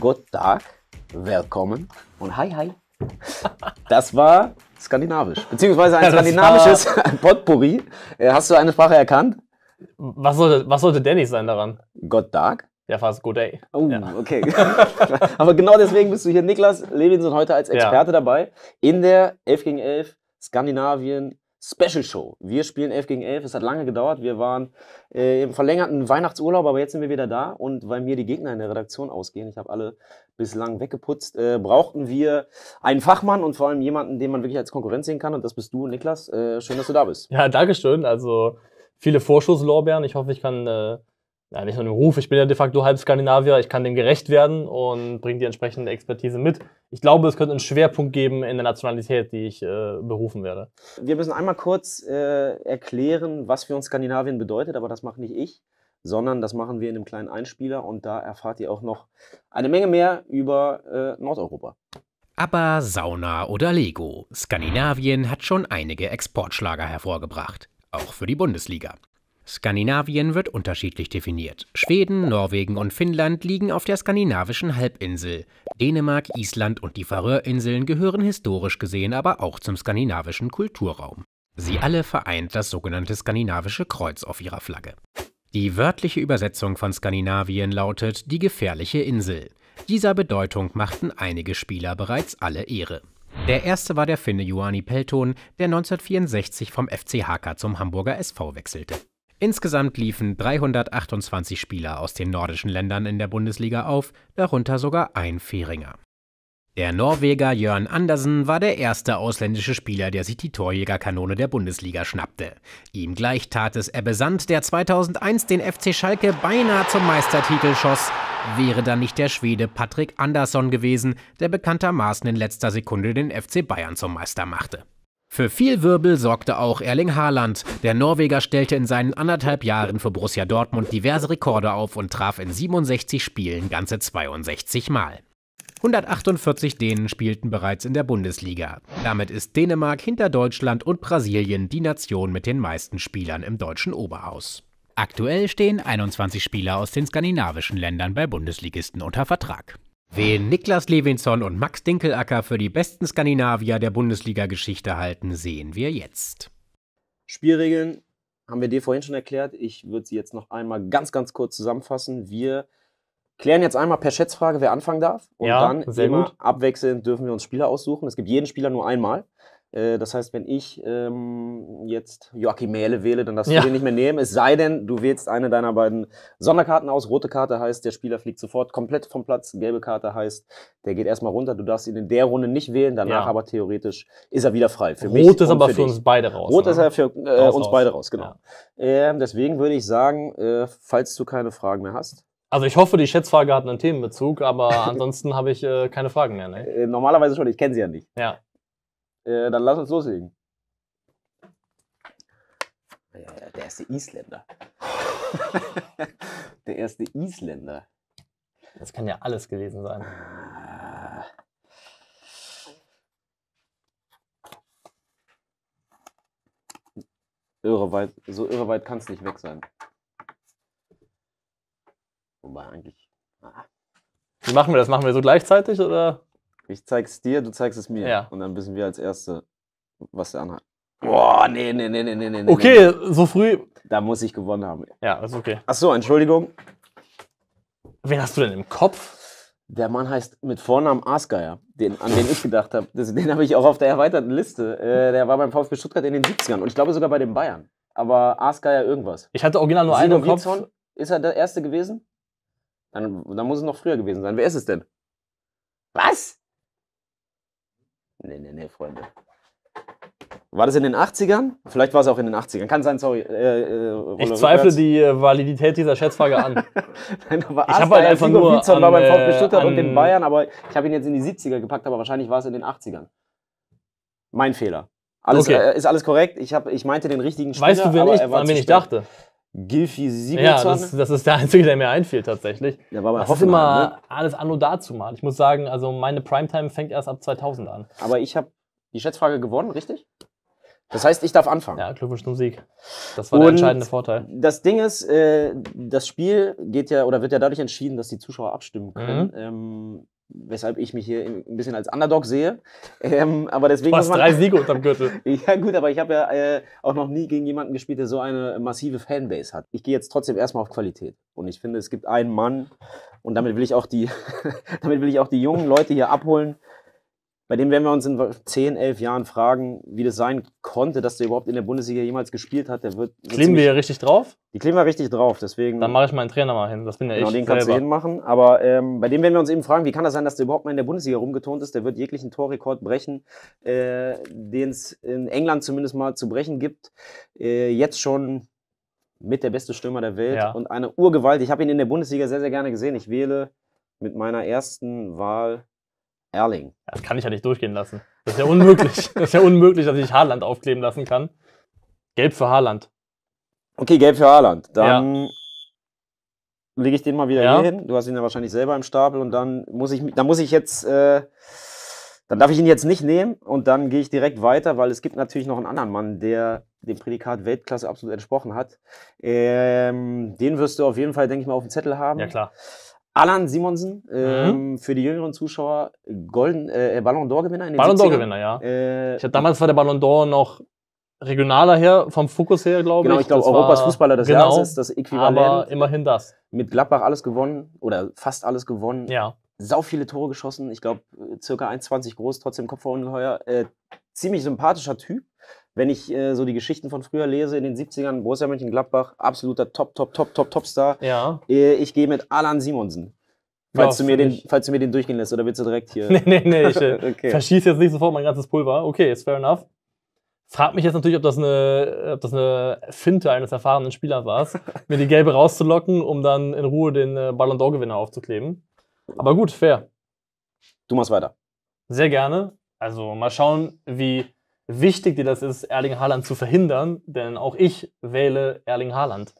Guten Tag, willkommen und hi, hi. Das war skandinavisch, beziehungsweise ein ja, skandinavisches Potpourri. Äh, hast du eine Sprache erkannt? Was sollte, was sollte Dennis sein daran? Gott Tag. Ja, fast Good Day. Oh, ja. okay. Aber genau deswegen bist du hier, Niklas Levinson, heute als Experte ja. dabei in der 11 gegen 11 Skandinavien Special Show. Wir spielen 11 gegen 11. Es hat lange gedauert. Wir waren äh, im verlängerten Weihnachtsurlaub, aber jetzt sind wir wieder da. Und weil mir die Gegner in der Redaktion ausgehen, ich habe alle bislang weggeputzt, äh, brauchten wir einen Fachmann und vor allem jemanden, den man wirklich als Konkurrenz sehen kann. Und das bist du, Niklas. Äh, schön, dass du da bist. Ja, Dankeschön. Also viele Vorschusslorbeeren. Ich hoffe, ich kann Äh ja, nicht nur den Ruf, ich bin ja de facto halb Skandinavier, ich kann dem gerecht werden und bringe die entsprechende Expertise mit. Ich glaube, es könnte einen Schwerpunkt geben in der Nationalität, die ich äh, berufen werde. Wir müssen einmal kurz äh, erklären, was für uns Skandinavien bedeutet, aber das mache nicht ich, sondern das machen wir in einem kleinen Einspieler und da erfahrt ihr auch noch eine Menge mehr über äh, Nordeuropa. Aber Sauna oder Lego, Skandinavien hat schon einige Exportschlager hervorgebracht, auch für die Bundesliga. Skandinavien wird unterschiedlich definiert. Schweden, Norwegen und Finnland liegen auf der skandinavischen Halbinsel. Dänemark, Island und die Färöerinseln gehören historisch gesehen aber auch zum skandinavischen Kulturraum. Sie alle vereint das sogenannte skandinavische Kreuz auf ihrer Flagge. Die wörtliche Übersetzung von Skandinavien lautet die gefährliche Insel. Dieser Bedeutung machten einige Spieler bereits alle Ehre. Der erste war der Finne Juani Pelton, der 1964 vom FC Haka zum Hamburger SV wechselte. Insgesamt liefen 328 Spieler aus den nordischen Ländern in der Bundesliga auf, darunter sogar ein Fähringer. Der Norweger Jörn Andersen war der erste ausländische Spieler, der sich die Torjägerkanone der Bundesliga schnappte. Ihm gleich tat es Ebbe Sand, der 2001 den FC Schalke beinahe zum Meistertitel schoss. Wäre dann nicht der Schwede Patrick Andersson gewesen, der bekanntermaßen in letzter Sekunde den FC Bayern zum Meister machte. Für viel Wirbel sorgte auch Erling Haaland. Der Norweger stellte in seinen anderthalb Jahren für Borussia Dortmund diverse Rekorde auf und traf in 67 Spielen ganze 62 Mal. 148 Dänen spielten bereits in der Bundesliga. Damit ist Dänemark hinter Deutschland und Brasilien die Nation mit den meisten Spielern im deutschen Oberhaus. Aktuell stehen 21 Spieler aus den skandinavischen Ländern bei Bundesligisten unter Vertrag. Wen Niklas Levinson und Max Dinkelacker für die besten Skandinavier der Bundesliga-Geschichte halten, sehen wir jetzt. Spielregeln haben wir dir vorhin schon erklärt. Ich würde sie jetzt noch einmal ganz, ganz kurz zusammenfassen. Wir klären jetzt einmal per Schätzfrage, wer anfangen darf. Und ja, dann sehr gut. abwechselnd dürfen wir uns Spieler aussuchen. Es gibt jeden Spieler nur einmal. Äh, das heißt, wenn ich ähm, jetzt Joachim Mähle wähle, dann darfst du ja. den nicht mehr nehmen. Es sei denn, du wählst eine deiner beiden Sonderkarten aus. Rote Karte heißt, der Spieler fliegt sofort komplett vom Platz. Gelbe Karte heißt, der geht erstmal runter. Du darfst ihn in der Runde nicht wählen. Danach ja. aber theoretisch ist er wieder frei. Für Rot mich ist aber für, für uns beide raus. Rot ne? ist er für äh, raus, uns raus. beide raus, genau. Ja. Ähm, deswegen würde ich sagen, äh, falls du keine Fragen mehr hast, also ich hoffe, die Schätzfrage hat einen Themenbezug, aber ansonsten habe ich äh, keine Fragen mehr. Ne? Äh, normalerweise schon, ich kenne sie ja nicht. Ja. Äh, dann lass uns loslegen. Ja, ja, der erste Isländer. der erste Isländer. Das kann ja alles gewesen sein. Ah. Irre weit, so irre weit kann es nicht weg sein. Wobei eigentlich. Ah. Wie machen wir das? Machen wir so gleichzeitig oder? Ich zeig's dir, du zeigst es mir. Ja. Und dann wissen wir als Erste, was der anhat. Boah, nee, nee, nee, nee, nee, nee. Okay, nee. so früh. Da muss ich gewonnen haben. Ja, ist okay. Ach so, Entschuldigung. Wen hast du denn im Kopf? Der Mann heißt mit Vornamen Asgeier, den, an den ich gedacht habe. Den habe ich auch auf der erweiterten Liste. Äh, der war beim VfB Stuttgart in den 70ern und ich glaube sogar bei den Bayern. Aber Asgeier irgendwas. Ich hatte original nur einen im Kopf. Ist er der Erste gewesen? Dann, dann muss es noch früher gewesen sein. Wer ist es denn? Was? nee, nee, nee, Freunde. War das in den 80ern? Vielleicht war es auch in den 80ern. Kann sein, sorry. Äh, äh, ich zweifle rückwärts. die äh, Validität dieser Schätzfrage an. Nein, aber ich habe halt einfach Figo nur Witzon an, war beim äh, VfB Stuttgart und den Bayern, aber ich habe ihn jetzt in die 70er gepackt, aber wahrscheinlich war es in den 80ern. Mein Fehler. Alles, okay. äh, ist alles korrekt. Ich, hab, ich meinte den richtigen Spieler, Weißt du, wen ich, an wen ich dachte? Gilfi 27. Ja, das, das, ist der einzige, der mir einfiel tatsächlich. Ja, war bei das Hoffenheim, ist immer ne? alles anno dazu mal. Ich muss sagen, also meine Primetime fängt erst ab 2000 an. Aber ich habe die Schätzfrage gewonnen, richtig? Das heißt, ich darf anfangen. Ja, Glückwunsch zum Sieg. Das war Und der entscheidende Vorteil. Das Ding ist, äh, das Spiel geht ja oder wird ja dadurch entschieden, dass die Zuschauer abstimmen können. Mhm. Ähm, weshalb ich mich hier ein bisschen als Underdog sehe. Ähm, aber deswegen Fast muss drei Siege unterm Gürtel. ja gut, aber ich habe ja äh, auch noch nie gegen jemanden gespielt, der so eine massive Fanbase hat. Ich gehe jetzt trotzdem erstmal auf Qualität. Und ich finde, es gibt einen Mann und damit will ich auch die, damit will ich auch die jungen Leute hier abholen, bei dem werden wir uns in 10, 11 Jahren fragen, wie das sein konnte, dass der überhaupt in der Bundesliga jemals gespielt hat. Der wird kleben wir hier richtig drauf? Die kleben wir richtig drauf, deswegen. Dann mache ich meinen Trainer mal hin, das bin ja genau, ich. den kannst selber. du hinmachen. Aber ähm, bei dem werden wir uns eben fragen, wie kann das sein, dass der überhaupt mal in der Bundesliga rumgetont ist? Der wird jeglichen Torrekord brechen, äh, den es in England zumindest mal zu brechen gibt. Äh, jetzt schon mit der beste Stürmer der Welt ja. und eine Urgewalt. Ich habe ihn in der Bundesliga sehr, sehr gerne gesehen. Ich wähle mit meiner ersten Wahl Erling. Das kann ich ja nicht durchgehen lassen. Das ist ja unmöglich. das ist ja unmöglich, dass ich Haaland aufkleben lassen kann. Gelb für Haaland. Okay, gelb für Haaland. Dann ja. lege ich den mal wieder ja. hier hin. Du hast ihn ja wahrscheinlich selber im Stapel und dann muss ich, dann muss ich jetzt, äh, dann darf ich ihn jetzt nicht nehmen und dann gehe ich direkt weiter, weil es gibt natürlich noch einen anderen Mann, der dem Prädikat Weltklasse absolut entsprochen hat. Ähm, den wirst du auf jeden Fall, denke ich mal, auf dem Zettel haben. Ja, klar. Alan Simonsen, ähm, mhm. für die jüngeren Zuschauer, Golden, äh, Ballon d'Or-Gewinner in den Ballon d'Or-Gewinner, ja. Äh, ich hab, damals war der Ballon d'Or noch regionaler her, vom Fokus her, glaube genau, ich. Genau, ich glaube, Europas war, Fußballer des genau, Jahres ist das Äquivalent. Aber immerhin das. Mit Gladbach alles gewonnen oder fast alles gewonnen. Ja. Sau viele Tore geschossen. Ich glaube, äh, circa 1,20 groß, trotzdem Kopf Kopfverungeheuer. Äh, ziemlich sympathischer Typ wenn ich äh, so die Geschichten von früher lese, in den 70ern, Borussia Mönchengladbach, absoluter Top, Top, Top, Top, Topstar. Ja. Äh, ich gehe mit Alan Simonsen. Falls, ja, du mir den, falls du mir den durchgehen lässt, oder willst du direkt hier? Nee, nee, nee, ich äh, okay. verschieße jetzt nicht sofort mein ganzes Pulver. Okay, ist fair enough. Frag mich jetzt natürlich, ob das eine, ob das eine Finte eines erfahrenen Spielers war, mir die gelbe rauszulocken, um dann in Ruhe den äh, Ballon d'Or-Gewinner aufzukleben. Aber gut, fair. Du machst weiter. Sehr gerne. Also mal schauen, wie wichtig dir das ist, Erling Haaland zu verhindern, denn auch ich wähle Erling Haaland.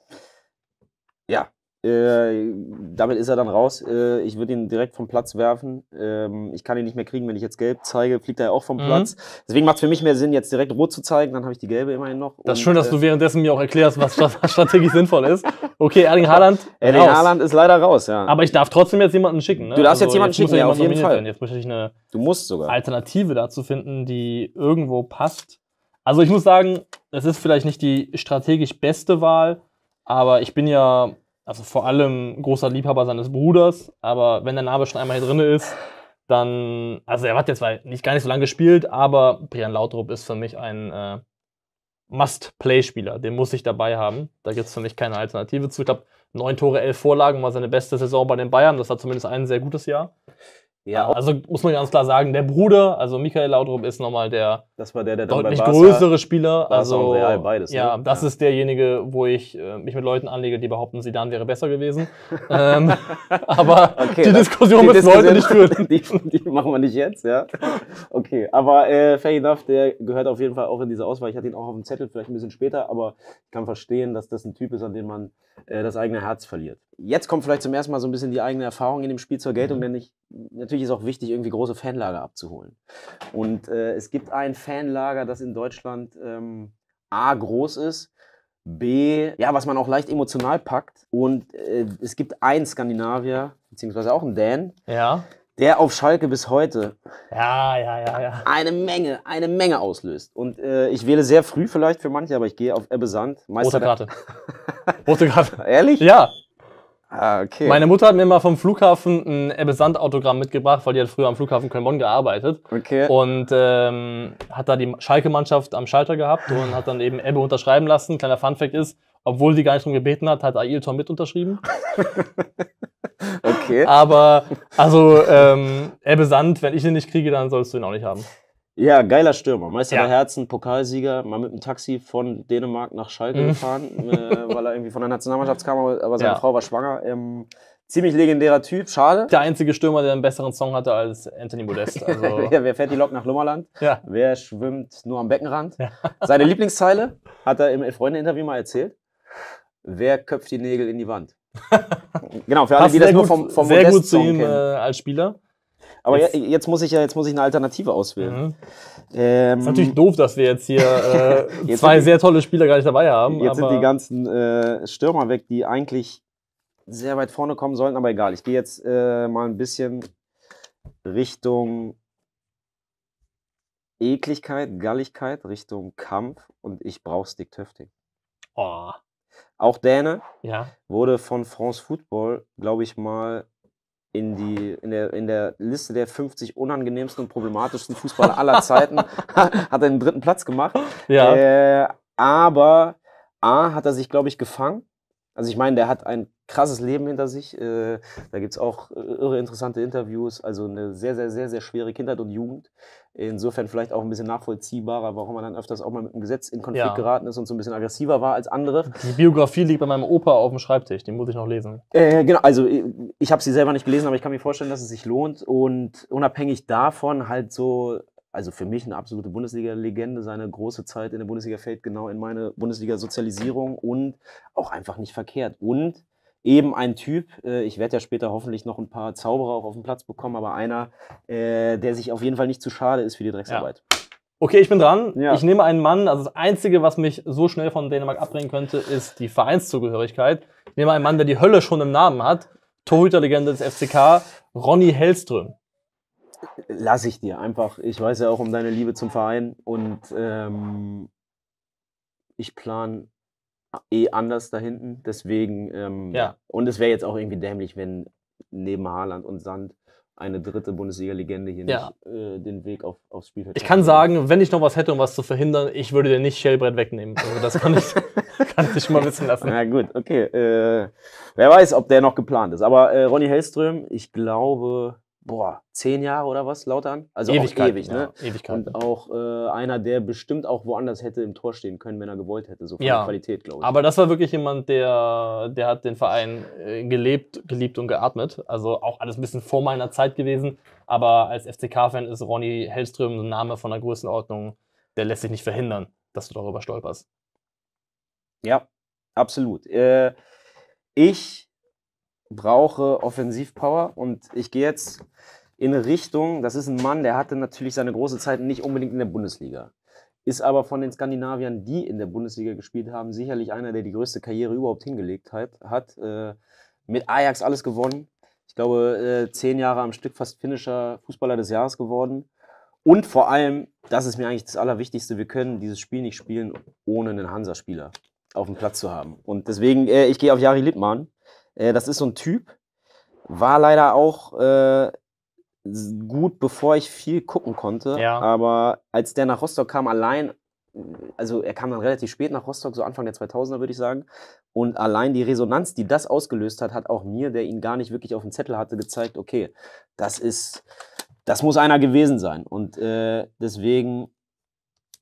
Ja, äh, damit ist er dann raus. Äh, ich würde ihn direkt vom Platz werfen. Ähm, ich kann ihn nicht mehr kriegen, wenn ich jetzt gelb zeige, fliegt er ja auch vom mhm. Platz. Deswegen macht es für mich mehr Sinn, jetzt direkt rot zu zeigen, dann habe ich die gelbe immerhin noch. Das ist schön, dass äh, du währenddessen mir auch erklärst, was strategisch sinnvoll ist. Okay, Erling Haaland. Erling raus. Haaland ist leider raus, ja. Aber ich darf trotzdem jetzt jemanden schicken. Ne? Du darfst also, jetzt jemanden jetzt schicken, ja, auf jeden Fall. Werden. Jetzt möchte ich eine du musst sogar. Alternative dazu finden, die irgendwo passt. Also ich muss sagen, es ist vielleicht nicht die strategisch beste Wahl, aber ich bin ja also vor allem großer Liebhaber seines Bruders, aber wenn der Name schon einmal hier drin ist, dann, also er hat jetzt zwar nicht gar nicht so lange gespielt, aber Brian Lautrup ist für mich ein äh, Must-Play-Spieler, den muss ich dabei haben. Da gibt es für mich keine Alternative zu. Ich glaube, neun Tore, elf Vorlagen war seine beste Saison bei den Bayern, das war zumindest ein sehr gutes Jahr. Ja, ähm, also muss man ganz klar sagen, der Bruder, also Michael Laudrup, ist nochmal der, das war der, der deutlich Barca, größere Spieler. Barca also Real, beides. Ja, ne? das ja. ist derjenige, wo ich äh, mich mit Leuten anlege, die behaupten, Sidan wäre besser gewesen. ähm, aber okay, die Diskussion müssen wir heute nicht führen. Die, die, machen wir nicht jetzt, ja. Okay, aber äh, fair enough, der gehört auf jeden Fall auch in diese Auswahl. Ich hatte ihn auch auf dem Zettel, vielleicht ein bisschen später, aber ich kann verstehen, dass das ein Typ ist, an dem man äh, das eigene Herz verliert. Jetzt kommt vielleicht zum ersten Mal so ein bisschen die eigene Erfahrung in dem Spiel zur Geltung, mhm. denn ich natürlich natürlich ist auch wichtig, irgendwie große Fanlager abzuholen. Und äh, es gibt ein Fanlager, das in Deutschland ähm, A groß ist, B, ja, was man auch leicht emotional packt. Und äh, es gibt einen Skandinavier, beziehungsweise auch einen Dan. Ja. Der auf Schalke bis heute ja, ja, ja, ja. eine Menge, eine Menge auslöst. Und äh, ich wähle sehr früh vielleicht für manche, aber ich gehe auf Ebbe Sand. Rote Karte. Rote Karte. Ehrlich? Ja. Ah, okay. Meine Mutter hat mir mal vom Flughafen ein Ebbe Sand Autogramm mitgebracht, weil die hat früher am Flughafen Köln-Bonn gearbeitet. Okay. Und ähm, hat da die Schalke-Mannschaft am Schalter gehabt und hat dann eben Ebbe unterschreiben lassen. Kleiner Funfact ist, obwohl sie gar nicht drum gebeten hat, hat Ailton mit unterschrieben. okay. Aber, also, ähm, Ebbe Sand, wenn ich ihn nicht kriege, dann sollst du ihn auch nicht haben. Ja, geiler Stürmer. Meister ja. der Herzen, Pokalsieger, mal mit dem Taxi von Dänemark nach Schalke mhm. gefahren, äh, weil er irgendwie von der Nationalmannschaft kam, aber seine ja. Frau war schwanger. Ähm, ziemlich legendärer Typ, schade. Der einzige Stürmer, der einen besseren Song hatte als Anthony Modest. Also ja, wer fährt die Lok nach Lummerland? Ja. Wer schwimmt nur am Beckenrand? Seine Lieblingsteile hat er im Freunde-Interview mal erzählt. Wer köpft die Nägel in die Wand? genau, für alle, Passt die das nur vom, vom sehr Modest gut zu ihm äh, als Spieler. Aber jetzt, jetzt, muss ich ja, jetzt muss ich eine Alternative auswählen. Mhm. Ähm, ist natürlich doof, dass wir jetzt hier äh, jetzt zwei die, sehr tolle Spieler gar nicht dabei haben. Jetzt sind die ganzen äh, Stürmer weg, die eigentlich sehr weit vorne kommen sollten, aber egal. Ich gehe jetzt äh, mal ein bisschen Richtung Ekligkeit, Galligkeit, Richtung Kampf und ich brauche Stick Töfting. Oh. Auch Däne ja. wurde von France Football, glaube ich mal, in, die, in, der, in der Liste der 50 unangenehmsten und problematischsten Fußballer aller Zeiten, hat er den dritten Platz gemacht. Ja. Äh, aber A hat er sich, glaube ich, gefangen. Also ich meine, der hat ein krasses Leben hinter sich. Äh, da gibt es auch äh, irre interessante Interviews. Also eine sehr, sehr, sehr, sehr schwere Kindheit und Jugend. Insofern vielleicht auch ein bisschen nachvollziehbarer, warum man dann öfters auch mal mit dem Gesetz in Konflikt ja. geraten ist und so ein bisschen aggressiver war als andere. Die Biografie liegt bei meinem Opa auf dem Schreibtisch, den muss ich noch lesen. Äh, genau, also äh, ich, ich habe sie selber nicht gelesen, aber ich kann mir vorstellen, dass es sich lohnt. Und unabhängig davon halt so also für mich eine absolute Bundesliga-Legende, seine große Zeit in der Bundesliga fällt genau in meine Bundesliga-Sozialisierung und auch einfach nicht verkehrt. Und eben ein Typ, äh, ich werde ja später hoffentlich noch ein paar Zauberer auch auf den Platz bekommen, aber einer, äh, der sich auf jeden Fall nicht zu schade ist für die Drecksarbeit. Ja. Okay, ich bin dran. Ja. Ich nehme einen Mann. Also das Einzige, was mich so schnell von Dänemark abbringen könnte, ist die Vereinszugehörigkeit. Ich nehme einen Mann, der die Hölle schon im Namen hat. Torhüterlegende des FCK, Ronny Hellström. Lass ich dir einfach. Ich weiß ja auch um deine Liebe zum Verein und ähm, ich plan eh anders da hinten. Deswegen, ähm, ja. und es wäre jetzt auch irgendwie dämlich, wenn neben Haaland und Sand eine dritte Bundesliga-Legende hier ja. nicht äh, den Weg auf, aufs Spielfeld. Ich kann machen. sagen, wenn ich noch was hätte, um was zu verhindern, ich würde dir nicht Shellbrett wegnehmen. Also das kann ich, kann ich mal wissen lassen. Na gut, okay. Äh, wer weiß, ob der noch geplant ist. Aber äh, Ronny Hellström, ich glaube, boah, zehn Jahre oder was, Lautern? Also ewig, ne? Ja, Ewigkeiten. Und auch äh, einer, der bestimmt auch woanders hätte im Tor stehen können, wenn er gewollt hätte, so von ja. der Qualität, glaube ich. Aber das war wirklich jemand, der, der hat den Verein äh, gelebt, geliebt und geatmet. Also auch alles ein bisschen vor meiner Zeit gewesen. Aber als FCK-Fan ist Ronny Hellström ein Name von der Größenordnung, der lässt sich nicht verhindern, dass du darüber stolperst. Ja, absolut. Äh, ich brauche Offensivpower und ich gehe jetzt in Richtung, das ist ein Mann, der hatte natürlich seine große Zeit nicht unbedingt in der Bundesliga. Ist aber von den Skandinaviern, die in der Bundesliga gespielt haben, sicherlich einer, der die größte Karriere überhaupt hingelegt hat. hat äh, mit Ajax alles gewonnen. Ich glaube, äh, zehn Jahre am Stück fast finnischer Fußballer des Jahres geworden. Und vor allem, das ist mir eigentlich das Allerwichtigste, wir können dieses Spiel nicht spielen, ohne einen Hansa-Spieler auf dem Platz zu haben. Und deswegen, äh, ich gehe auf Jari Littmann. Äh, das ist so ein Typ. War leider auch äh, gut, bevor ich viel gucken konnte. Ja. Aber als der nach Rostock kam, allein, also er kam dann relativ spät nach Rostock, so Anfang der 2000er, würde ich sagen. Und allein die Resonanz, die das ausgelöst hat, hat auch mir, der ihn gar nicht wirklich auf dem Zettel hatte, gezeigt, okay, das ist, das muss einer gewesen sein. Und äh, deswegen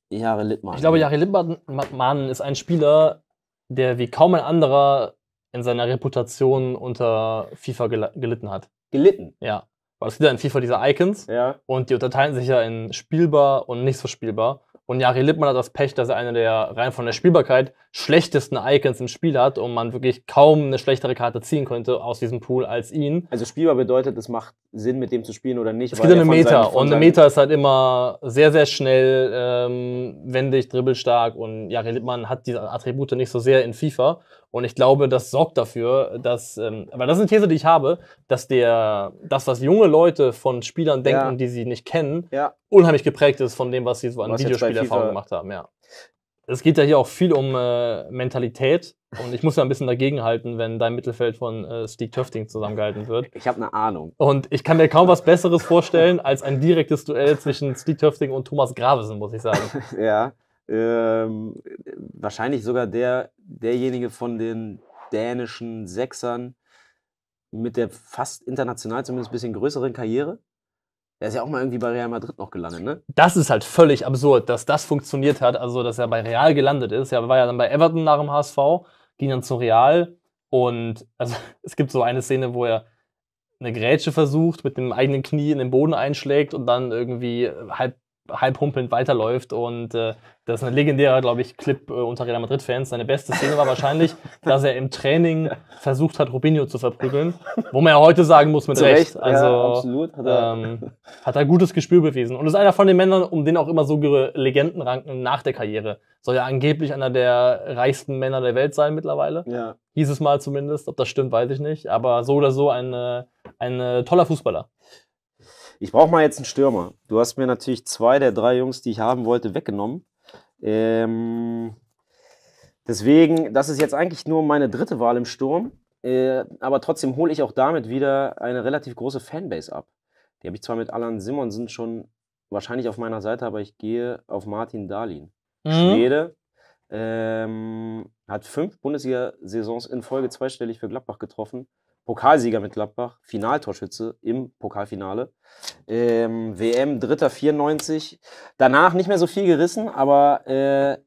Jare Littmann. Ich glaube, Jare Littmann ist ein Spieler, der wie kaum ein anderer in seiner Reputation unter FIFA gel gelitten hat. Gelitten? Ja. Weil es gibt ja in FIFA diese Icons ja. und die unterteilen sich ja in spielbar und nicht so spielbar. Und Jari Lippmann hat das Pech, dass er eine der rein von der Spielbarkeit schlechtesten Icons im Spiel hat und man wirklich kaum eine schlechtere Karte ziehen könnte aus diesem Pool als ihn. Also spielbar bedeutet, es macht Sinn, mit dem zu spielen oder nicht. Es gibt eine Meta und eine Meta ist halt immer sehr, sehr schnell, ähm, wendig, dribbelstark und Jari Lippmann hat diese Attribute nicht so sehr in FIFA und ich glaube, das sorgt dafür, dass, ähm, aber das ist eine These, die ich habe, dass der, das, was junge Leute von Spielern denken, ja. die sie nicht kennen, ja. unheimlich geprägt ist von dem, was sie so an Videospielerfahrung gemacht haben. Ja. Es geht ja hier auch viel um äh, Mentalität und ich muss ja ein bisschen dagegenhalten, wenn dein Mittelfeld von äh, Steve Töfting zusammengehalten wird. Ich habe eine Ahnung. Und ich kann mir kaum was Besseres vorstellen als ein direktes Duell zwischen Steve Töfting und Thomas Gravesen, muss ich sagen. ja. Ähm, wahrscheinlich sogar der, derjenige von den dänischen Sechsern mit der fast international zumindest ein bisschen größeren Karriere. Er ist ja auch mal irgendwie bei Real Madrid noch gelandet, ne? Das ist halt völlig absurd, dass das funktioniert hat, also dass er bei Real gelandet ist. Er war ja dann bei Everton nach dem HSV, ging dann zu Real und also, es gibt so eine Szene, wo er eine Grätsche versucht, mit dem eigenen Knie in den Boden einschlägt und dann irgendwie halb halbhumpelnd weiterläuft. Und äh, das ist ein legendärer, glaube ich, Clip äh, unter Real Madrid-Fans. Seine beste Szene war wahrscheinlich, dass er im Training versucht hat, Rubinho zu verprügeln. Wo man ja heute sagen muss, mit Zu Recht. Recht. Also, ja, absolut. Hat er, ähm, hat er gutes Gespür bewiesen. Und ist einer von den Männern, um den auch immer so Legenden ranken nach der Karriere. Soll ja angeblich einer der reichsten Männer der Welt sein mittlerweile. Ja. Hieß es mal zumindest. Ob das stimmt, weiß ich nicht. Aber so oder so ein, äh, ein äh, toller Fußballer. Ich brauche mal jetzt einen Stürmer. Du hast mir natürlich zwei der drei Jungs, die ich haben wollte, weggenommen. Ähm, deswegen, das ist jetzt eigentlich nur meine dritte Wahl im Sturm. Äh, aber trotzdem hole ich auch damit wieder eine relativ große Fanbase ab. Die habe ich zwar mit Alan Simonsen schon wahrscheinlich auf meiner Seite, aber ich gehe auf Martin Dahlin. Mhm. Schwede ähm, hat fünf Bundesliga-Saisons in Folge zweistellig für Gladbach getroffen Pokalsieger mit Gladbach, Finaltorschütze im Pokalfinale. Ähm, WM Dritter 94. Danach nicht mehr so viel gerissen, aber äh,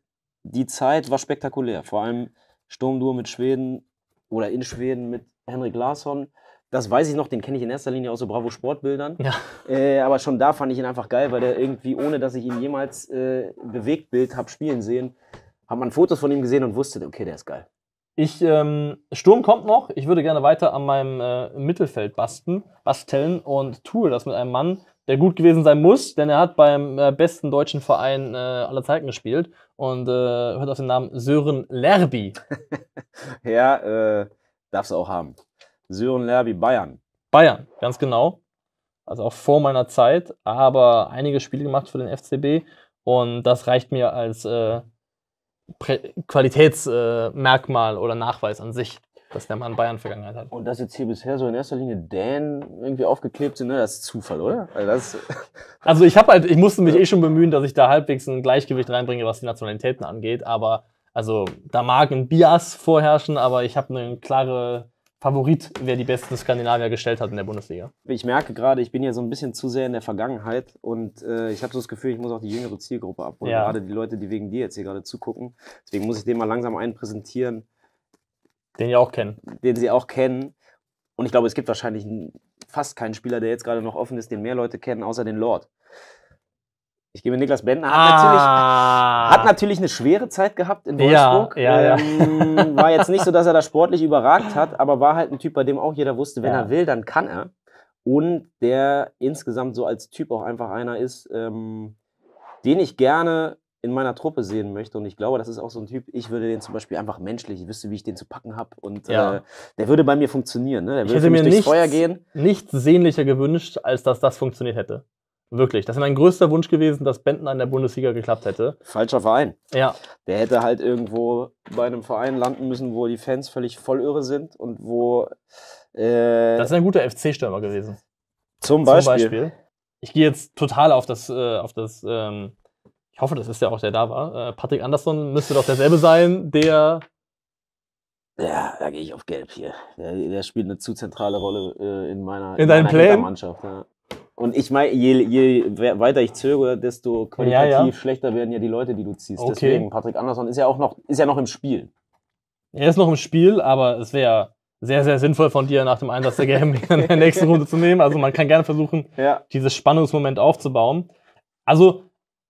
die Zeit war spektakulär. Vor allem Sturmdur mit Schweden oder in Schweden mit Henrik Larsson. Das weiß ich noch, den kenne ich in erster Linie aus so Bravo Sportbildern. Ja. Äh, aber schon da fand ich ihn einfach geil, weil der irgendwie, ohne dass ich ihn jemals äh, bewegt Bild habe spielen sehen, hat man Fotos von ihm gesehen und wusste, okay, der ist geil. Ich, ähm, Sturm kommt noch. Ich würde gerne weiter an meinem äh, Mittelfeld basten, basteln und tue das mit einem Mann, der gut gewesen sein muss, denn er hat beim äh, besten deutschen Verein äh, aller Zeiten gespielt und äh, hört auf den Namen Sören Lerby. ja, äh, darfst du auch haben. Sören Lerby, Bayern. Bayern, ganz genau. Also auch vor meiner Zeit, aber einige Spiele gemacht für den FCB und das reicht mir als äh, Qualitätsmerkmal äh, oder Nachweis an sich, dass der Mann Bayern-Vergangenheit hat. Und dass jetzt hier bisher so in erster Linie Dänen irgendwie aufgeklebt sind, ne, das ist Zufall, oder? Also, also ich habe halt, ich musste mich eh schon bemühen, dass ich da halbwegs ein Gleichgewicht reinbringe, was die Nationalitäten angeht, aber also da mag ein Bias vorherrschen, aber ich habe eine klare Favorit, wer die besten Skandinavier gestellt hat in der Bundesliga. Ich merke gerade, ich bin ja so ein bisschen zu sehr in der Vergangenheit und äh, ich habe so das Gefühl, ich muss auch die jüngere Zielgruppe abholen. Ja. Gerade die Leute, die wegen dir jetzt hier gerade zugucken. Deswegen muss ich den mal langsam einen präsentieren. Den ihr auch kennen. Den sie auch kennen. Und ich glaube, es gibt wahrscheinlich fast keinen Spieler, der jetzt gerade noch offen ist, den mehr Leute kennen, außer den Lord. Ich gebe Niklas Bender. Hat, ah. natürlich, hat natürlich eine schwere Zeit gehabt in Wolfsburg. Ja, ja, ähm, ja. war jetzt nicht so, dass er da sportlich überragt hat, aber war halt ein Typ, bei dem auch jeder wusste, wenn er will, dann kann er. Und der insgesamt so als Typ auch einfach einer ist, ähm, den ich gerne in meiner Truppe sehen möchte. Und ich glaube, das ist auch so ein Typ, ich würde den zum Beispiel einfach menschlich, ich wüsste, wie ich den zu packen habe. Und ja. äh, der würde bei mir funktionieren. Ne? Der würde ich hätte mir nichts, Feuer gehen. nichts sehnlicher gewünscht, als dass das funktioniert hätte. Wirklich. Das wäre mein größter Wunsch gewesen, dass Benton an der Bundesliga geklappt hätte. Falscher Verein. Ja. Der hätte halt irgendwo bei einem Verein landen müssen, wo die Fans völlig irre sind und wo. Äh, das ist ein guter FC-Stürmer gewesen. Zum Beispiel. Zum Beispiel. Ich gehe jetzt total auf das, äh, auf das ähm, ich hoffe, das ist ja auch der da war. Äh, Patrick Andersson müsste doch derselbe sein, der. Ja, da gehe ich auf Gelb hier. Der, der, spielt eine zu zentrale Rolle äh, in meiner, in in meiner Mannschaft. Ja. Und ich meine, je, je weiter ich zögere, desto qualitativ ja, ja. schlechter werden ja die Leute, die du ziehst. Okay. Deswegen, Patrick Andersson ist ja auch noch, ist ja noch im Spiel. Er ist noch im Spiel, aber es wäre sehr, sehr sinnvoll von dir, nach dem Einsatz der Game in der nächsten Runde zu nehmen. Also man kann gerne versuchen, ja. dieses Spannungsmoment aufzubauen. Also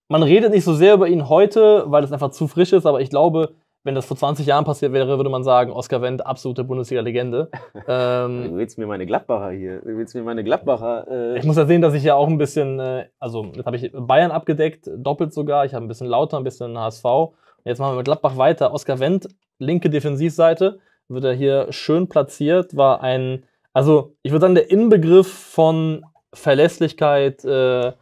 man redet nicht so sehr über ihn heute, weil es einfach zu frisch ist, aber ich glaube, wenn das vor 20 Jahren passiert wäre, würde man sagen, Oskar Wendt, absolute Bundesliga-Legende. ähm, du willst mir meine Gladbacher hier, du willst mir meine Gladbacher. Äh ich muss ja sehen, dass ich ja auch ein bisschen, äh, also jetzt habe ich Bayern abgedeckt, doppelt sogar, ich habe ein bisschen Lauter, ein bisschen HSV. Und jetzt machen wir mit Gladbach weiter. Oskar Wendt, linke Defensivseite, wird er hier schön platziert, war ein, also ich würde sagen, der Inbegriff von Verlässlichkeit äh,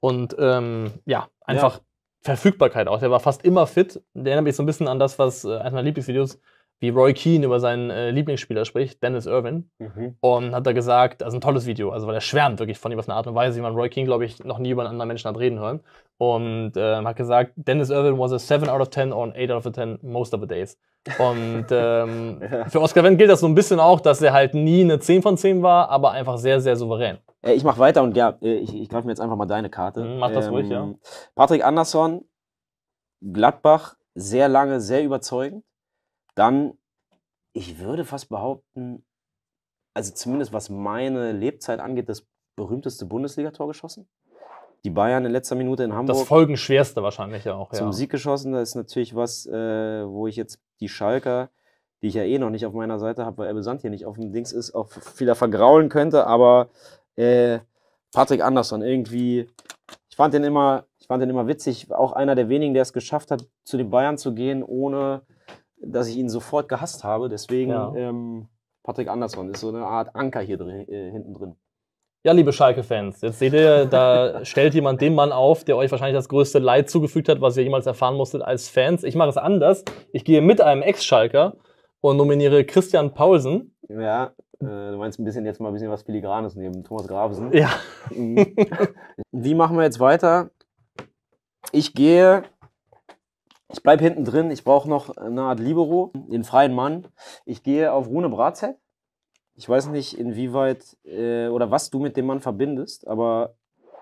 und ähm, ja, einfach ja. Verfügbarkeit auch. Der war fast immer fit. Der erinnert mich so ein bisschen an das, was äh, eines meiner Lieblingsvideos wie Roy Keane über seinen äh, Lieblingsspieler spricht, Dennis Irwin. Mhm. Und hat da gesagt, also ein tolles Video, also weil er schwärmt wirklich von ihm auf eine Art und Weise, wie man Roy Keane, glaube ich, noch nie über einen anderen Menschen hat reden hören. Und äh, hat gesagt, Dennis Irwin was a 7 out of 10 or an 8 out of 10 most of the days. Und ähm, ja. für Oscar Wendt gilt das so ein bisschen auch, dass er halt nie eine 10 von 10 war, aber einfach sehr, sehr souverän. Äh, ich mache weiter und ja, äh, ich, ich greife mir jetzt einfach mal deine Karte. Mhm, mach das ähm, ruhig, ja. Patrick Andersson, Gladbach, sehr lange, sehr überzeugend dann, ich würde fast behaupten, also zumindest was meine Lebzeit angeht, das berühmteste Bundesligator geschossen. Die Bayern in letzter Minute in Hamburg. Das folgenschwerste wahrscheinlich auch, ja. Zum Sieg geschossen, das ist natürlich was, äh, wo ich jetzt die Schalker, die ich ja eh noch nicht auf meiner Seite habe, weil Ebbe Sand hier nicht auf dem Dings ist, auch wieder vergraulen könnte, aber äh, Patrick Andersson irgendwie, ich fand den immer, ich fand den immer witzig, auch einer der wenigen, der es geschafft hat, zu den Bayern zu gehen, ohne dass ich ihn sofort gehasst habe. Deswegen ja. ähm, Patrick Andersson ist so eine Art Anker hier drin, äh, hinten drin. Ja, liebe Schalke-Fans, jetzt seht ihr, da stellt jemand den Mann auf, der euch wahrscheinlich das größte Leid zugefügt hat, was ihr jemals erfahren musstet als Fans. Ich mache es anders. Ich gehe mit einem Ex-Schalker und nominiere Christian Paulsen. Ja, äh, du meinst ein bisschen jetzt mal ein bisschen was Filigranes neben Thomas Gravesen. Ja. Mhm. Wie machen wir jetzt weiter? Ich gehe ich bleibe hinten drin, ich brauche noch eine Art Libero, den freien Mann. Ich gehe auf Rune Bratzett. Ich weiß nicht, inwieweit äh, oder was du mit dem Mann verbindest, aber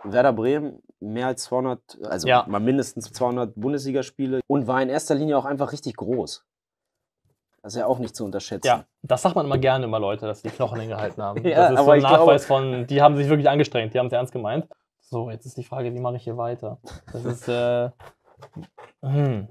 Werder Bremen mehr als 200, also ja. mal mindestens 200 Bundesligaspiele und war in erster Linie auch einfach richtig groß. Das ist ja auch nicht zu unterschätzen. Ja, das sagt man immer gerne immer Leute, dass die Knochen hingehalten haben. ja, das ist aber so ein Nachweis glaube, von, die haben sich wirklich angestrengt, die haben es ernst gemeint. So, jetzt ist die Frage, wie mache ich hier weiter? Das ist, äh, hm.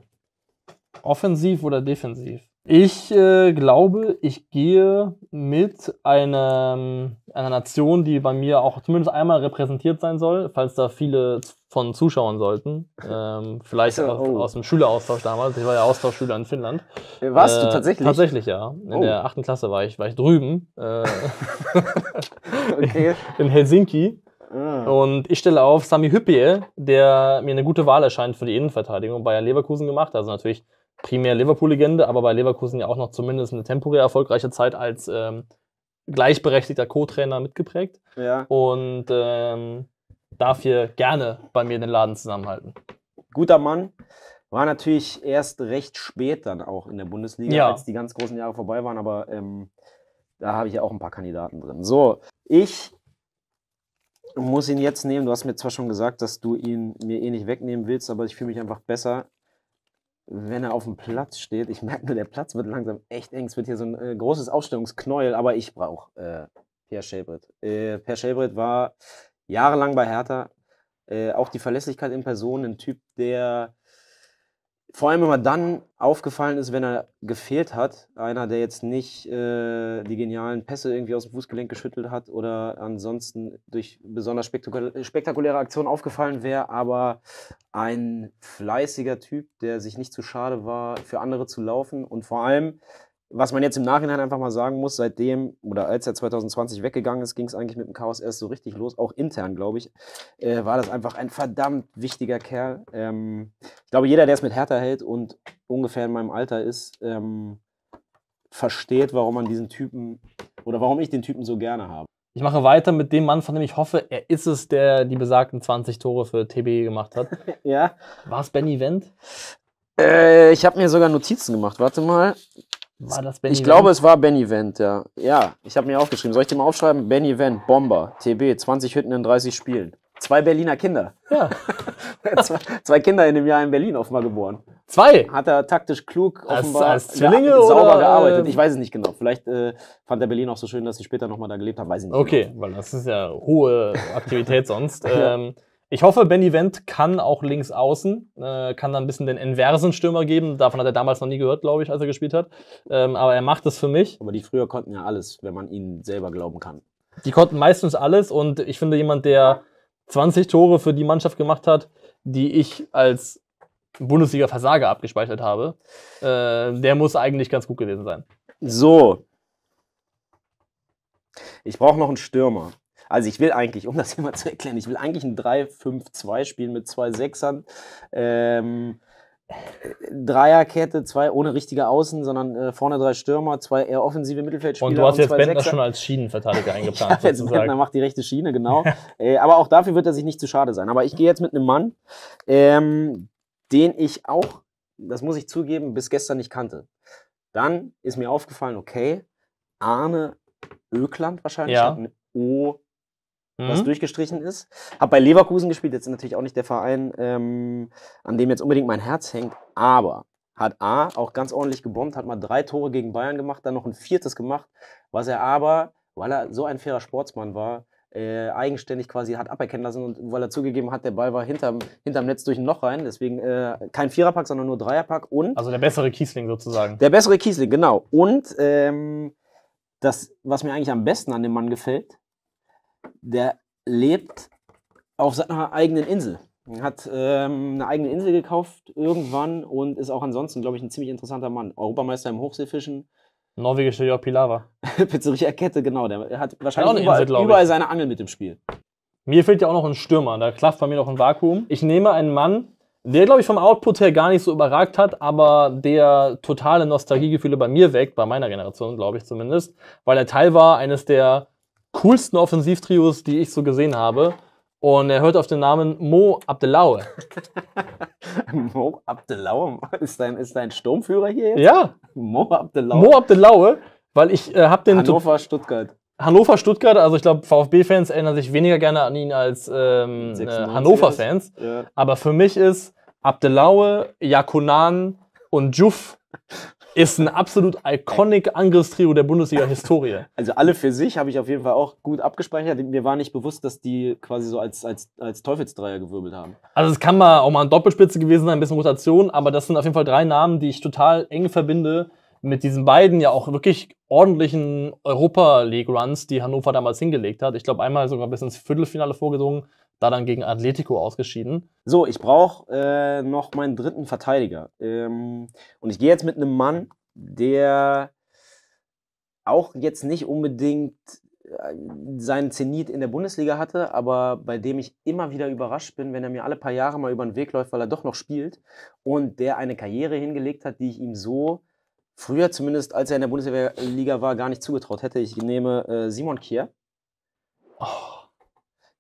Offensiv oder defensiv? Ich äh, glaube, ich gehe mit einem, einer Nation, die bei mir auch zumindest einmal repräsentiert sein soll, falls da viele von zuschauen sollten. Ähm, vielleicht oh. aus, aus dem Schüleraustausch damals. Ich war ja Austauschschüler in Finnland. Äh, warst äh, du tatsächlich? Tatsächlich, ja. In oh. der achten Klasse war ich, war ich drüben. Äh, okay. in Helsinki. Und ich stelle auf Sami Hüppie, der mir eine gute Wahl erscheint für die Innenverteidigung bei Leverkusen gemacht. Also natürlich primär Liverpool-Legende, aber bei Leverkusen ja auch noch zumindest eine temporär erfolgreiche Zeit als ähm, gleichberechtigter Co-Trainer mitgeprägt. Ja. Und ähm, darf hier gerne bei mir den Laden zusammenhalten. Guter Mann. War natürlich erst recht spät dann auch in der Bundesliga, ja. als die ganz großen Jahre vorbei waren, aber ähm, da habe ich ja auch ein paar Kandidaten drin. So, ich muss ihn jetzt nehmen. Du hast mir zwar schon gesagt, dass du ihn mir eh nicht wegnehmen willst, aber ich fühle mich einfach besser, wenn er auf dem Platz steht. Ich merke nur, der Platz wird langsam echt eng. Es wird hier so ein äh, großes Aufstellungsknäuel, aber ich brauche äh, Pierre Schelbrett. Äh, Pierre Schelbrett war jahrelang bei Hertha. Äh, auch die Verlässlichkeit in Person, ein Typ, der vor allem immer dann aufgefallen ist, wenn er gefehlt hat. Einer, der jetzt nicht äh, die genialen Pässe irgendwie aus dem Fußgelenk geschüttelt hat oder ansonsten durch besonders spektakulä spektakuläre Aktionen aufgefallen wäre, aber ein fleißiger Typ, der sich nicht zu schade war, für andere zu laufen und vor allem was man jetzt im Nachhinein einfach mal sagen muss, seitdem oder als er 2020 weggegangen ist, ging es eigentlich mit dem Chaos erst so richtig los, auch intern, glaube ich, äh, war das einfach ein verdammt wichtiger Kerl. Ähm, ich glaube, jeder, der es mit Hertha hält und ungefähr in meinem Alter ist, ähm, versteht, warum man diesen Typen oder warum ich den Typen so gerne habe. Ich mache weiter mit dem Mann, von dem ich hoffe, er ist es, der die besagten 20 Tore für TB gemacht hat. ja. War es Benny Wendt? Äh, ich habe mir sogar Notizen gemacht. Warte mal. War das Benny Ich Vent? glaube, es war Benny Vent, ja. Ja, ich habe mir aufgeschrieben. Soll ich dir mal aufschreiben? Benny Vent, Bomber, TB, 20 Hütten in 30 Spielen. Zwei Berliner Kinder. Ja. zwei, zwei, Kinder in dem Jahr in Berlin offenbar geboren. Zwei? Hat er taktisch klug offenbar als, als Zwillinge ja, sauber oder, äh? gearbeitet. Ich weiß es nicht genau. Vielleicht äh, fand er Berlin auch so schön, dass sie später nochmal da gelebt haben. Weiß ich nicht. Okay, genau. weil das ist ja hohe Aktivität sonst. Ähm, ich hoffe, Benny Wendt kann auch links außen, äh, kann da ein bisschen den inversen Stürmer geben. Davon hat er damals noch nie gehört, glaube ich, als er gespielt hat. Ähm, aber er macht es für mich. Aber die früher konnten ja alles, wenn man ihnen selber glauben kann. Die konnten meistens alles und ich finde, jemand, der 20 Tore für die Mannschaft gemacht hat, die ich als Bundesliga-Versager abgespeichert habe, äh, der muss eigentlich ganz gut gewesen sein. So. Ich brauche noch einen Stürmer. Also ich will eigentlich, um das hier mal zu erklären, ich will eigentlich ein 3-5-2 spielen mit zwei Sechsern. Ähm, Dreierkette, zwei ohne richtige Außen, sondern äh, vorne drei Stürmer, zwei eher offensive Mittelfeldspieler. Und du hast und jetzt Bentner schon als Schienenverteidiger eingeplant. ja, jetzt Bentner macht die rechte Schiene, genau. äh, aber auch dafür wird er sich nicht zu schade sein. Aber ich gehe jetzt mit einem Mann, ähm, den ich auch, das muss ich zugeben, bis gestern nicht kannte. Dann ist mir aufgefallen, okay, Arne Ökland wahrscheinlich ja. hat ein O mhm. was durchgestrichen ist. Habe bei Leverkusen gespielt, jetzt natürlich auch nicht der Verein, ähm, an dem jetzt unbedingt mein Herz hängt, aber hat A auch ganz ordentlich gebombt, hat mal drei Tore gegen Bayern gemacht, dann noch ein viertes gemacht, was er aber, weil er so ein fairer Sportsmann war, äh, eigenständig quasi hat aberkennen lassen und weil er zugegeben hat, der Ball war hinterm, hinterm Netz durch ein Loch rein. Deswegen äh, kein Viererpack, sondern nur Dreierpack und. Also der bessere Kiesling sozusagen. Der bessere Kiesling, genau. Und ähm, das, was mir eigentlich am besten an dem Mann gefällt, der lebt auf seiner eigenen Insel. Hat ähm, eine eigene Insel gekauft irgendwann und ist auch ansonsten, glaube ich, ein ziemlich interessanter Mann. Europameister im Hochseefischen. Norwegische Jörg Pilawa. Pizzeria Kette, genau. Der hat wahrscheinlich überall, Insel, überall seine Angel mit dem Spiel. Mir fehlt ja auch noch ein Stürmer. Da klafft bei mir noch ein Vakuum. Ich nehme einen Mann, der, glaube ich, vom Output her gar nicht so überragt hat, aber der totale Nostalgiegefühle bei mir weckt, bei meiner Generation, glaube ich zumindest, weil er Teil war eines der coolsten Offensivtrios, die ich so gesehen habe. Und er hört auf den Namen Mo Abdelaue. Mo Abdelaue ist dein, ist dein Sturmführer hier jetzt? Ja. Mo Abdelaue. Mo Abdelaue, weil ich äh, habe den. Hannover, Stuttgart. Hannover, Stuttgart, also ich glaube, VfB-Fans erinnern sich weniger gerne an ihn als ähm, äh, Hannover-Fans. Ja. Aber für mich ist Abdelaue, Jakunan und Juf ist ein absolut iconic Angriffstrio der Bundesliga-Historie. Also alle für sich habe ich auf jeden Fall auch gut abgespeichert. Mir war nicht bewusst, dass die quasi so als, als, als Teufelsdreier gewirbelt haben. Also es kann mal auch mal eine Doppelspitze gewesen sein, ein bisschen Rotation, aber das sind auf jeden Fall drei Namen, die ich total eng verbinde mit diesen beiden ja auch wirklich ordentlichen Europa League Runs, die Hannover damals hingelegt hat. Ich glaube, einmal sogar bis ins Viertelfinale vorgedrungen da dann gegen Atletico ausgeschieden. So, ich brauche äh, noch meinen dritten Verteidiger. Ähm, und ich gehe jetzt mit einem Mann, der auch jetzt nicht unbedingt äh, seinen Zenit in der Bundesliga hatte, aber bei dem ich immer wieder überrascht bin, wenn er mir alle paar Jahre mal über den Weg läuft, weil er doch noch spielt und der eine Karriere hingelegt hat, die ich ihm so früher zumindest, als er in der Bundesliga war, gar nicht zugetraut hätte. Ich nehme äh, Simon Kier. Oh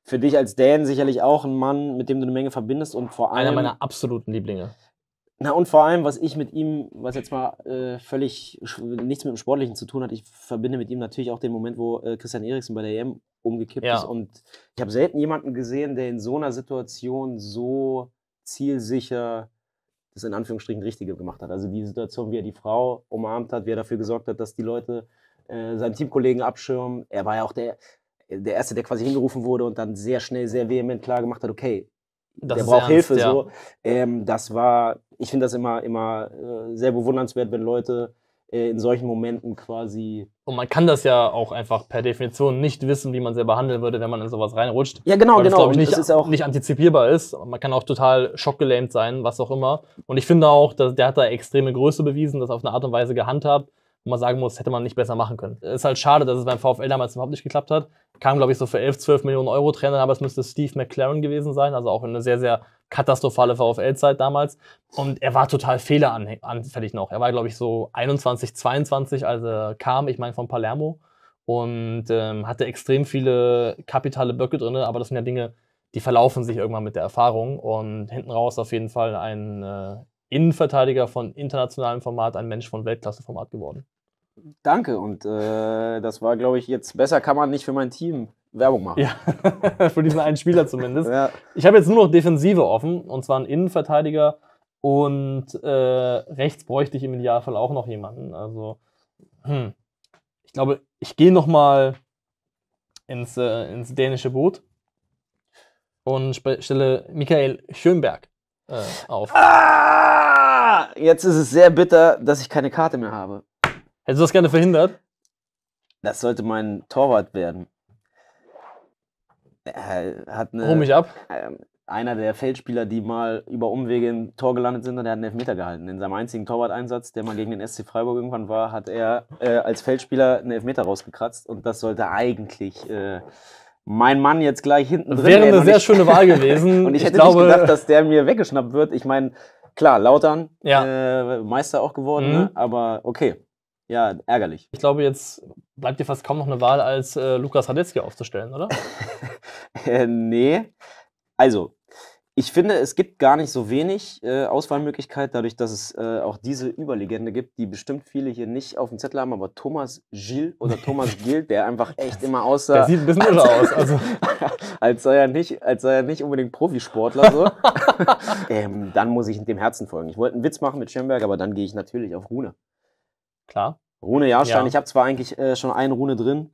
für dich als Dän sicherlich auch ein Mann, mit dem du eine Menge verbindest und vor allem. Einer meiner absoluten Lieblinge. Na und vor allem, was ich mit ihm, was jetzt mal äh, völlig nichts mit dem Sportlichen zu tun hat, ich verbinde mit ihm natürlich auch den Moment, wo äh, Christian Eriksen bei der EM umgekippt ja. ist. Und ich habe selten jemanden gesehen, der in so einer Situation so zielsicher das in Anführungsstrichen Richtige gemacht hat. Also die Situation, wie er die Frau umarmt hat, wie er dafür gesorgt hat, dass die Leute äh, seinen Teamkollegen abschirmen. Er war ja auch der, der Erste, der quasi hingerufen wurde und dann sehr schnell, sehr vehement klar gemacht hat, okay, das der braucht ernst, Hilfe. Ja. So. Ähm, das war, ich finde das immer, immer äh, sehr bewundernswert, wenn Leute äh, in solchen Momenten quasi. Und man kann das ja auch einfach per Definition nicht wissen, wie man selber handeln würde, wenn man in sowas reinrutscht. Ja, genau, weil genau. Das, ich, nicht, ist auch nicht antizipierbar ist. Man kann auch total schockgelähmt sein, was auch immer. Und ich finde auch, dass der hat da extreme Größe bewiesen, das auf eine Art und Weise gehandhabt wo man sagen muss, hätte man nicht besser machen können. Ist halt schade, dass es beim VfL damals überhaupt nicht geklappt hat. Kam, glaube ich, so für 11, 12 Millionen Euro Trainer, aber es müsste Steve McLaren gewesen sein, also auch eine sehr, sehr katastrophale VfL-Zeit damals. Und er war total fehleranfällig noch. Er war, glaube ich, so 21, 22, als er kam, ich meine von Palermo. Und ähm, hatte extrem viele kapitale Böcke drin, aber das sind ja Dinge, die verlaufen sich irgendwann mit der Erfahrung. Und hinten raus auf jeden Fall ein äh, Innenverteidiger von internationalem Format, ein Mensch von Weltklasse-Format geworden. Danke und äh, das war, glaube ich, jetzt besser kann man nicht für mein Team Werbung machen. Ja, für diesen einen Spieler zumindest. ja. Ich habe jetzt nur noch Defensive offen und zwar einen Innenverteidiger und äh, rechts bräuchte ich im Idealfall auch noch jemanden. Also, hm. ich glaube, ich gehe nochmal ins, äh, ins dänische Boot und stelle Michael Schönberg äh, auf. Ah! Jetzt ist es sehr bitter, dass ich keine Karte mehr habe. Hättest du das gerne verhindert? Das sollte mein Torwart werden. Er hat eine, Hol mich ab. Ähm, einer der Feldspieler, die mal über Umwege im Tor gelandet sind, der hat einen Elfmeter gehalten. In seinem einzigen Torwart-Einsatz, der mal gegen den SC Freiburg irgendwann war, hat er äh, als Feldspieler einen Elfmeter rausgekratzt. Und das sollte eigentlich äh, mein Mann jetzt gleich hinten drin. Wäre eine sehr schöne Wahl gewesen. und ich, ich hätte glaube, nicht gedacht, dass der mir weggeschnappt wird. Ich meine, klar, Lautern, ja. äh, Meister auch geworden, mhm. ne? aber okay. Ja, ärgerlich. Ich glaube, jetzt bleibt dir fast kaum noch eine Wahl, als äh, Lukas Radetzky aufzustellen, oder? äh, nee. Also, ich finde, es gibt gar nicht so wenig äh, Auswahlmöglichkeit, dadurch, dass es äh, auch diese Überlegende gibt, die bestimmt viele hier nicht auf dem Zettel haben, aber Thomas Gilles oder Thomas Gil, der einfach echt immer aussah. Der sieht ein bisschen als, aus. Also. als, sei er nicht, als sei er nicht unbedingt Profisportler. So. ähm, dann muss ich dem Herzen folgen. Ich wollte einen Witz machen mit Schemberg, aber dann gehe ich natürlich auf Rune. Klar. Rune Jahrstein, ja. ich habe zwar eigentlich äh, schon eine Rune drin,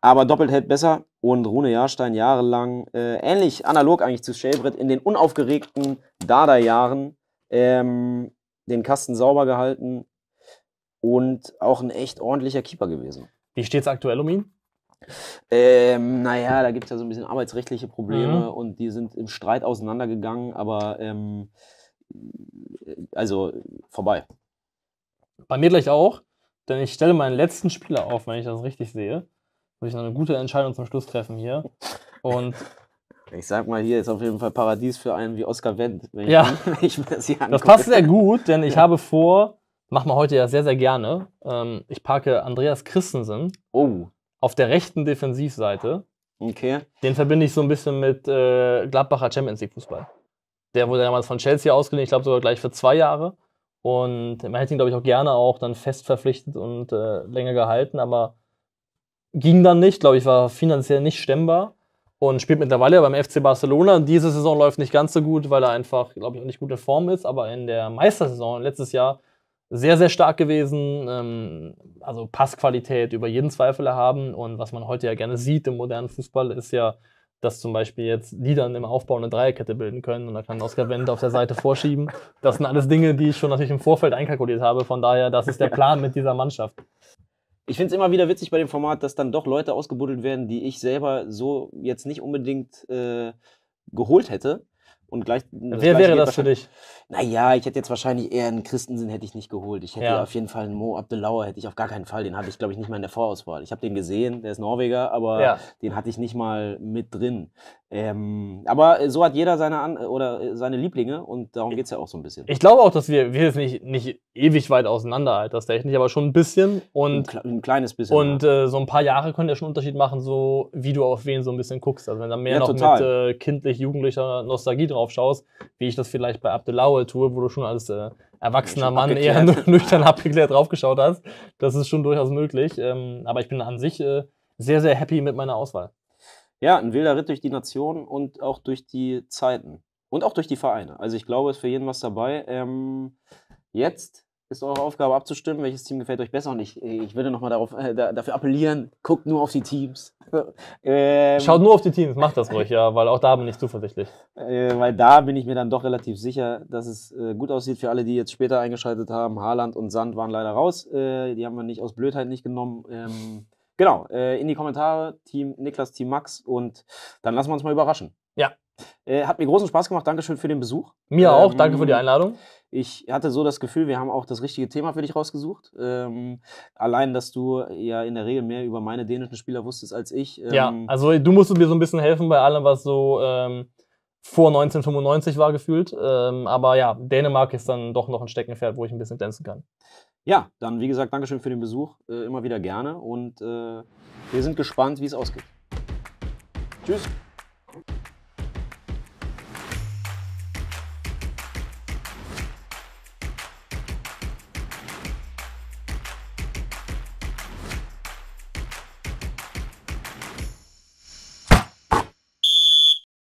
aber doppelt hält besser. Und Rune Jahrstein jahrelang äh, ähnlich analog eigentlich zu Shelbrett in den unaufgeregten Dada-Jahren ähm, den Kasten sauber gehalten und auch ein echt ordentlicher Keeper gewesen. Wie steht es aktuell um ihn? Ähm, naja, da gibt es ja so ein bisschen arbeitsrechtliche Probleme mhm. und die sind im Streit auseinandergegangen, aber ähm, äh, also vorbei. Bei mir gleich auch. Denn ich stelle meinen letzten Spieler auf, wenn ich das richtig sehe. Muss ich noch eine gute Entscheidung zum Schluss treffen hier. Und ich sag mal, hier ist auf jeden Fall Paradies für einen wie Oskar Wendt. ja, ich, ich das passt sehr gut, denn ich ja. habe vor, machen wir heute ja sehr, sehr gerne, ähm, ich parke Andreas Christensen oh. auf der rechten Defensivseite. Okay. Den verbinde ich so ein bisschen mit äh, Gladbacher Champions League Fußball. Der wurde damals von Chelsea ausgeliehen, ich glaube sogar gleich für zwei Jahre. Und man hätte ihn, glaube ich, auch gerne auch dann fest verpflichtet und äh, länger gehalten, aber ging dann nicht, glaube ich, war finanziell nicht stemmbar und spielt mittlerweile beim FC Barcelona. Diese Saison läuft nicht ganz so gut, weil er einfach, glaube ich, auch nicht gut in Form ist, aber in der Meistersaison letztes Jahr sehr, sehr stark gewesen. Ähm, also Passqualität über jeden Zweifel haben und was man heute ja gerne sieht im modernen Fußball ist ja dass zum Beispiel jetzt die dann im Aufbau eine Dreierkette bilden können und da kann Oskar Wendt auf der Seite vorschieben. Das sind alles Dinge, die ich schon natürlich im Vorfeld einkalkuliert habe. Von daher, das ist der Plan mit dieser Mannschaft. Ich finde es immer wieder witzig bei dem Format, dass dann doch Leute ausgebuddelt werden, die ich selber so jetzt nicht unbedingt äh, geholt hätte. Und gleich, äh, Wer wäre das für dich? Naja, ich hätte jetzt wahrscheinlich eher einen Christensen hätte ich nicht geholt. Ich hätte ja. auf jeden Fall einen Mo Abdelauer hätte ich auf gar keinen Fall. Den hatte ich, glaube ich, nicht mal in der Vorauswahl. Ich habe den gesehen, der ist Norweger, aber ja. den hatte ich nicht mal mit drin. Ähm, aber äh, so hat jeder seine An oder äh, seine Lieblinge und darum geht es ja auch so ein bisschen. Ich glaube auch, dass wir, wir jetzt nicht, nicht ewig weit auseinander alterstechnisch, aber schon ein bisschen. Und, ein, ein kleines bisschen. Und ja. äh, so ein paar Jahre können ja schon einen Unterschied machen, so wie du auf wen so ein bisschen guckst. Also wenn du mehr ja, noch total. mit äh, kindlich-jugendlicher Nostalgie drauf schaust, wie ich das vielleicht bei Abdelaue tue, wo du schon als äh, erwachsener Mann eher nüchtern abgeklärt draufgeschaut hast. Das ist schon durchaus möglich. Ähm, aber ich bin an sich äh, sehr, sehr happy mit meiner Auswahl. Ja, ein wilder Ritt durch die Nation und auch durch die Zeiten. Und auch durch die Vereine. Also ich glaube, es ist für jeden was dabei. Ähm, jetzt ist eure Aufgabe abzustimmen, welches Team gefällt euch besser. Und ich, ich würde nochmal äh, da, dafür appellieren, guckt nur auf die Teams. ähm, Schaut nur auf die Teams, macht das ruhig, ja, weil auch da bin ich zuversichtlich. Äh, weil da bin ich mir dann doch relativ sicher, dass es äh, gut aussieht für alle, die jetzt später eingeschaltet haben. Haaland und Sand waren leider raus. Äh, die haben wir nicht aus Blödheit nicht genommen. Ähm, Genau, äh, in die Kommentare, Team Niklas, Team Max und dann lassen wir uns mal überraschen. Ja. Äh, hat mir großen Spaß gemacht. Dankeschön für den Besuch. Mir ähm, auch. Danke für die ähm, Einladung. Ich hatte so das Gefühl, wir haben auch das richtige Thema für dich rausgesucht. Ähm, allein, dass du ja in der Regel mehr über meine dänischen Spieler wusstest als ich. Ähm, ja, also du musstest mir so ein bisschen helfen bei allem, was so ähm, vor 1995 war gefühlt. Ähm, aber ja, Dänemark ist dann doch noch ein Steckenpferd, wo ich ein bisschen glänzen kann ja, dann wie gesagt, Dankeschön für den Besuch, äh, immer wieder gerne und äh, wir sind gespannt, wie es ausgeht. Tschüss.